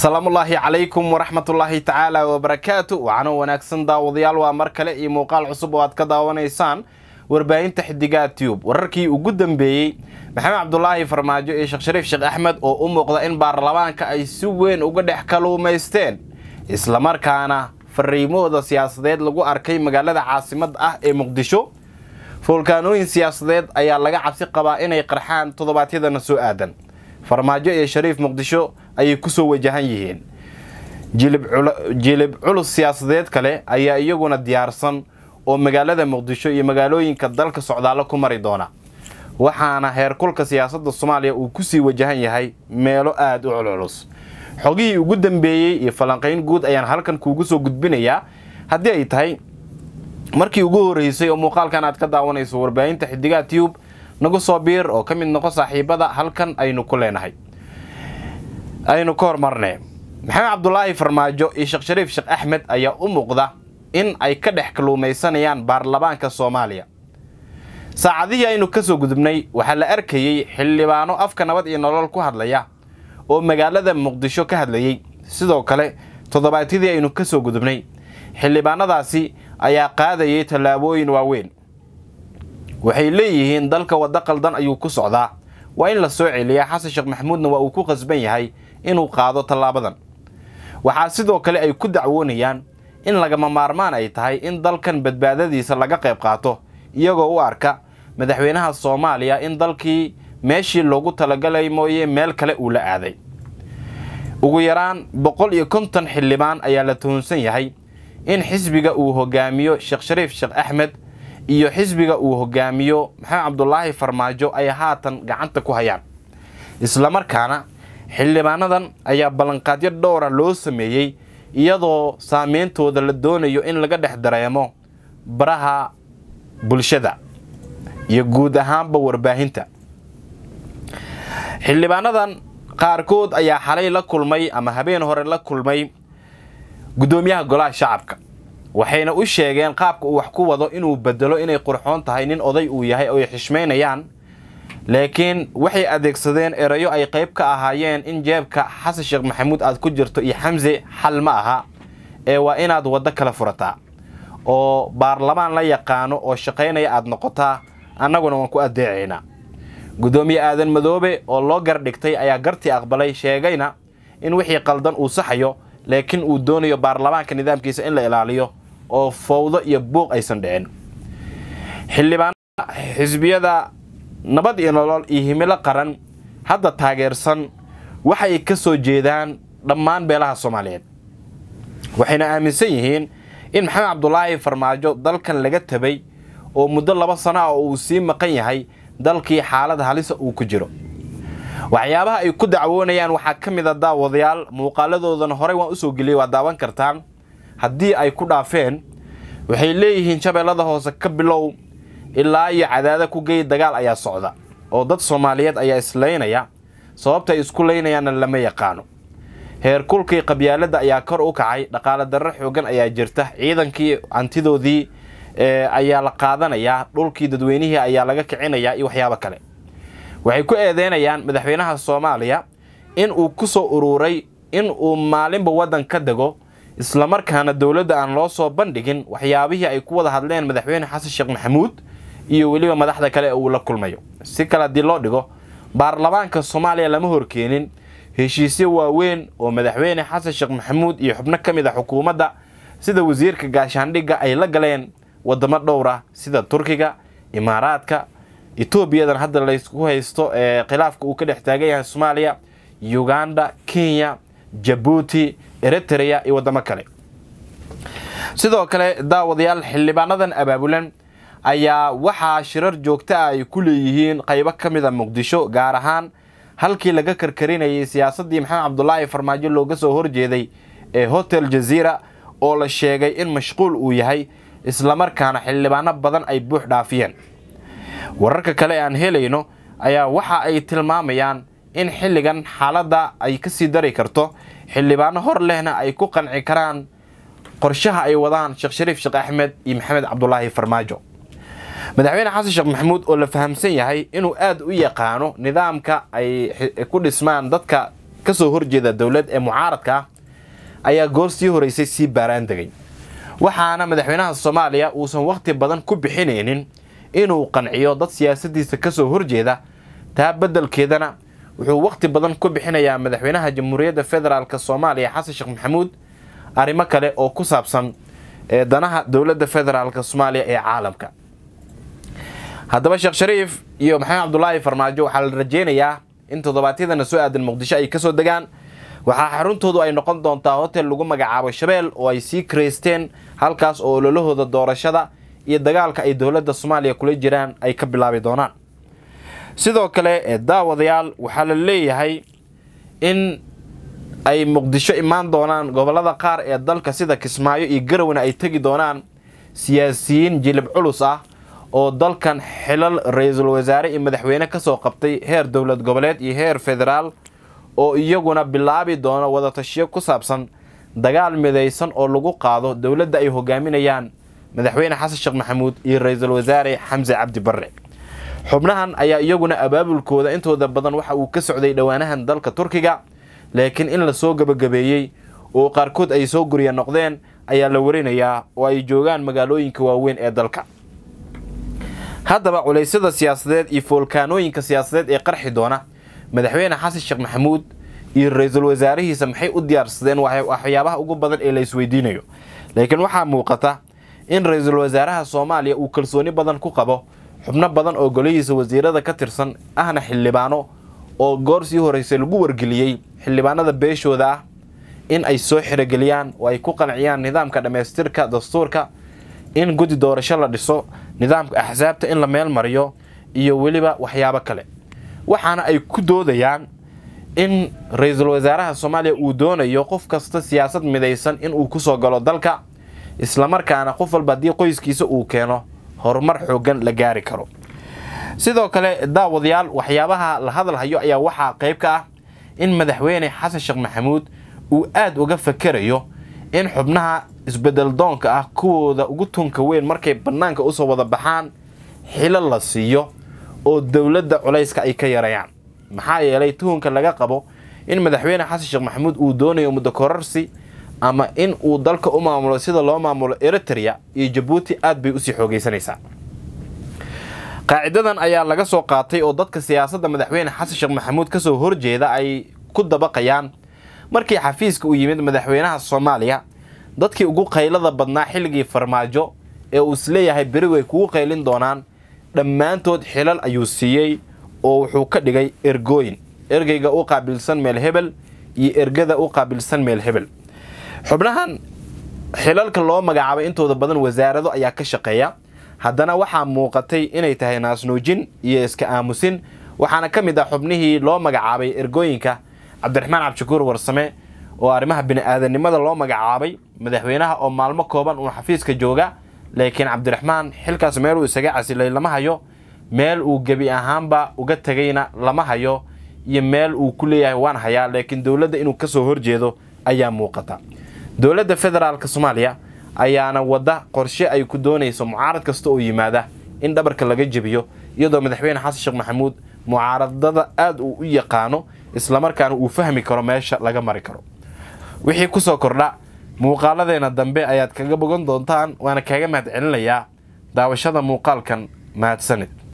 salaamullaahi calaykum waraxmatullaahi tacaala wabarakaatu wacanoo wanaagsan daawadayaal waa mar kale iyo muuqaal cusub oo aad ka daawanaysaan warbaahinta xidigaha tube wararkii ugu dambeeyey maxamed cabdulaahi farmaajo iyo sheekh shariif sheekh axmed oo u muuqda in baarlamaanka ay si weyn uga dhex kaluumaysteen islamarkaana fariimahooda siyaasadeed lagu arkay magaalada caasimada ah ee muqdisho foolkaanooyin siyaasadeed ayaa laga cabsi qabaa inay qarxaan toddobaadyadana soo aadan farmaajo iyo shariif muqdisho ayay ku soo wajahan yihiin jilib culus siyaasadeed kale ayaa iyaguna diyaarsan oo magaalada muqdisho iyo magaalooyinka dalka socdaallo ku mari doona waxaana heerkulka siyaasadda soomaaliya uu kusii wajahan yahay meelo aad u culculus xogihii ugu dambeeyey iyo falanqayn guud ayaan halkan kuugu soo gudbinayaa haddii ay tahay markii ugu horreysay oo muuqaalkan aad ka daawanayso warbaahinta xidigaha tiyub nagu soo biir oo ka mid noqo saaxiibada halkan aynu ku leenahay aynu ka hormarnay maxamed cabdulaahi farmaajo iyo sheekh shariif sheekh axmed ayaa u muuqda in ay ka dhex kaluumaysanayaan baarlamaanka soomaaliya saacadihii aynu ka soo gudubnay waxaa la arkayey xildhibaano afka nabad iyo nolol ku hadlaya oo magaalada muqdisho ka hadlayey sidoo kale toddobaadyadii aynu ka soo gudubnay xildhibaanadaasi ayaa qaadayay tallaabooyin waaweyn waxay leeyihiin dalka waddo qaldan ayuu ku socdaa waa in la soo celiyaa xasan sheekh maxamuudna waa uu ku qasban yahay inuu qaado tallaabadan waxaa sidoo kale ay ku dacwoonayaan in lagama maarmaan ay tahay in dalkan badbaadadiisa laga qayb qaato iyagoo u arka madaxweynaha soomaaliya in dalkii meeshii loogu talagalay mooye meel kale uu la aaday ugu yaraan boqol iyo konton xildhibaan ayaa la tuhunsan yahay in xisbiga uu hogaamiyo sheekh shariif sheekh axmed iyo xisbiga uu hogaamiyo maxamed cabdulaahi farmaajo ay haatan gacanta ku hayaan islamarkaana xildhibaanadan ayaa ballanqaadyo dhowra ah loo sameeyey iyadoo saameyntooda la doonayo in laga dhex dareemo baraha bulshada iyo guud ahaanba warbaahinta xildhibaanadan qaarkood ayaa xalay la kulmay ama habeen hore la kulmay guddoomiyaha golaha shacabka waxayna u sheegeen qaabka uu wax ku wado inuu beddelo inay qurxoon tahay nin oday uu yahay oo ay xishmaynayaan laakiin waxay adeegsadeen erayo ay qayb ka ahaayeen in jeebka xasan sheekh maxamuud aad ku jirto iyo xamse xal ma aha ee waa inaad waddo kala furataa oo baarlamaan la yaqaano oo shaqaynaya aad noqotaa annaguna waan ku addeecaynaa guddoomiye aadan madoobe oo loo gardhigtay ayaa gartii aqbalay sheegayna in wixii qaldan uu saxayo laakiin uu doonayo baarlamaanka nidaamkiisa in la ilaaliyo oo fowdo iyo buuq aysan dhicin xildhibaanada xisbiyada nabad iyo nolol iyo himilo qaran hadda taageersan ay ka soo jeedaan dhammaan beelaha soomaaliyeed waxayna aaminsan yihiin in maxamed cabdulaahi farmaajo dalkan laga tabay oo muddo laba sano ah oo uu sii maqan yahay dalkii xaalad halisa uu ku jiro waxyaabaha ay ku dacwoonayaan waxaa ka mid a ah daawadayaal muuqaaladoodana horey waan usoo geliyey waa daawan kartaan haddii ay ku dhaafeen waxay leeyihiin shabeellada hoose ka bilow ilaa iyo cadaada ku geey dagaal ayaa socda oo dad soomaaliyeed ayaa islaynaya sababta ay isku laynayaanna lama yaqaano heerkulkii qabyaaladda ayaa kor u kacay dhaqaale darro xoogan ayaa jirta ciidankii hantidoodii eh, ayaa la qaadanayaa dhulkii dadweynihii ayaa laga kicinayaa iyo waxyaabo kale waxay ku eedeynayaan madaxweynaha soomaaliya in uu ku soo uruuray in uu maalinba waddan ka dego islamarkaana dowladda aan loo soo bandhigin waxyaabihii ay ku wada hadleen madaxweyne xasan sheekh maxamuud iyo weliba madaxda kale uu la kulmayo si kale haddii loo dhigo baarlamaanka soomaaliya lama horkeenin heshiisyo waaweyn oo madaxweyne xasan sheekh maxamuud iyo xubno ka mid a ah xukuumadda sida wasiirka gaashaandhigga ay la galeen waddamo dhowr ah sida turkiga imaaraadka etoobiyadan hadda laysku haysto ee khilaafka uu ka dhex taagan yahay soomaaliya uganda kenya jabuuti eritrea iyo waddamo kale sidoo kale daawadayaal xildhibaanadan abaabulan ayaa waxaa shirar joogta ah ay ku leeyihiin qaybo ka mid a ah muqdisho gaar ahaan halkii laga karkarinayay siyaasaddii maxamed cabdulaahi farmaajo looga soo horjeeday ee hotel jaziira oo la sheegay in mashquul uu yahay islamarkaana xildhibaano badan ay buux dhaafiyeen wararka kale aan helayno ayaa waxa ay tilmaamayaan in xilligan xaaladda ay ka sii dari karto xildhibaano hor lehna ay ku qanci karaan qorshaha ay wadaan sheekh shariif sheekh axmed iyo maxamed cabdulaahi farmaajo madaxweyne xasan sheekh maxamuud oo la fahamsan yahay inuu aad u yaqaano nidaamka ay ku dhismaan dadka ka kasoo horjeeda dowlad ee mucaaradka ah ayaa sii horeysay sii baaraan degay waxaana madaxweynaha soomaaliya uusan wakhti badan ku bixinaynin inuu qanciyo dad siyaasadiisa kasoo horjeeda taa beddelkeedana wuxuu wakhti badan ku bixinayaa madaxweynaha jamhuuriyadda federaalk soomaaliya xasan sheekh maxamuud arrimo kale oo ku saabsan eh, danaha dowladda federaalk soomaaliya ee caalamka haddaba sheekh shariif iyo maxamed cabdulaahi farmaajo waxaa la rajeynayaa in toddobaatyadana soo aadan muqdisho ay ka soo degaan waxaa xaruntoodu ay noqon doontaa hotel lagu magacaabo shabeel oo ay sii karaysteen halkaas oo ololahooda doorashada iyo dagaalka ay dowladda soomaaliya kula jiraan ay ka bilaabi doonaan sidoo kale ee daawadayaal waxaa la leeyahay in ay muqdisho imaan doonaan gobolada qaar ee dalka sida kismaayo iyo garowna ay tegi doonaan siyaasiyiin jilib culus ah oo dalkan xilal ra-iisul wasaare iyo madaxweyne ka soo qabtay heer dowlad goboleed iyo heer federaal oo iyaguna bilaabi doono wadatashiyo ku saabsan dagaal midaysan oo lagu qaado dowladda ay hogaaminayaan madaxweyne xasan sheekh maxamuud iyo ra-iisul wasaare xamse cabdi barre xubnahan ayaa iyaguna abaabulkooda intooda badan waxa uu ka socday dhowaanahan dalka turkiga laakiin in la soo gebagabeeyey oo qaarkood ay soo gurya noqdeen ayaa la warinayaa oo ay joogaan magaalooyinka waaweyn ee dalka haddaba culaysyada siyaasadeed iyo foolkaanooyinka siyaasadeed ee qarxi doona madaxweyne xasan sheekh maxamuud iyo ra-iisul wasaarihiisa maxay u diyaarsadeen waxyaabaha ugu badan ee la isweydiinayo laakiin waxaa muuqata in ra-iisul wasaaraha soomaaliya uu kalsooni badan ku qabo xubno badan oo golihiisa wasiirada ka tirsan ahna xildhibaano oo goor sii horreysay lagu wargeliyey xildhibaanada beeshooda ah in ay soo xirogeliyaan oo ay ku qanciyaan nidaamka dhammaystirka dastuurka in guddi doorasho la dhiso nidaamka axsaabta in la meel mariyo iyo weliba waxyaabo kale waxaana ay ku doodayaan in ra-iisul wasaaraha soomaaliya uu doonayo qof kasta siyaasad midaysan inuu ku soo galo dalka islamarkaana qof walba haddii qoyskiisa uu keeno horumar xoogan la gaari karo sidoo kale daawadayaal waxyaabaha la hadalhayo ayaa waxaa qayb ka ah in madaxweyne xasan sheekh maxamuud uu aad uga fakerayo in xubnaha isbedel doonka ah kuwooda ugu tunka weyn markay bannaanka usoo wada baxaan xilo la siiyo oo dowladda culayska ay ka yareeyaan maxaa yeelay tuhunka laga qabo in madaxweyne xasan sheekh maxamuud uu doonayo muddo korarsi ama in uu dalka u maamulo sida loo maamulo eritrea iyo jabuuti aad bay usii xoogaysanaysaa qaacidadan ayaa laga soo qaatay oo dadka siyaasadda madaxweyne xasan sheekh maxamuud kasoo horjeeda ay ku dabaqayaan markii xafiiska u yimid madaxweynaha soomaaliya dadkii ugu qaylada badnaa xilligii farmaajo ee uu isleeyahay beri way kugu qaylin doonaan dhammaantood xilal ayuu siiyey oo wuxuu ka dhigay ergooyin ergeyga u qaabilsan meel hebel iyo ergada u qaabilsan meel hebel xubnahan xilalka loo magacaabay intooda badan wasaarado ayaa ka shaqeeya haddana waxaa muuqatay inay tahay naasnuujin iyo iska aamusin waxaana ka mid ah xubnihii loo magacaabay ergooyinka cabdiraxmaan cabdishakuur warsame oo arrimaha bini'aadannimada loo magacaabay madaxweynaha oo maalmo kooban uu xafiiska jooga laakiin cabdiraxmaan xilkaas meel uu isaga casilay lama hayo meel uu gebi ahaanba uga tegayna lama hayo iyo meel uu ku leeyahay waan hayaa laakiin dowladda inuu ka soo horjeedo ayaa muuqata dowladda federaalka soomaaliya ayaana wadda qorshe ay ku doonayso mucaarad kasta oo yimaada in dhabarka laga jebiyo iyadoo madaxweyne xasan sheekh maxamuud mucaaradada aad uu u yaqaano islamarkaana uu fahmi karo meesha laga mari karo wixii ku soo kordha muuqaaladeenna dambe ayaad kaga bogan doontaan waana kaaga mahad celinayaa daawashada muuqaalkan mahadsanid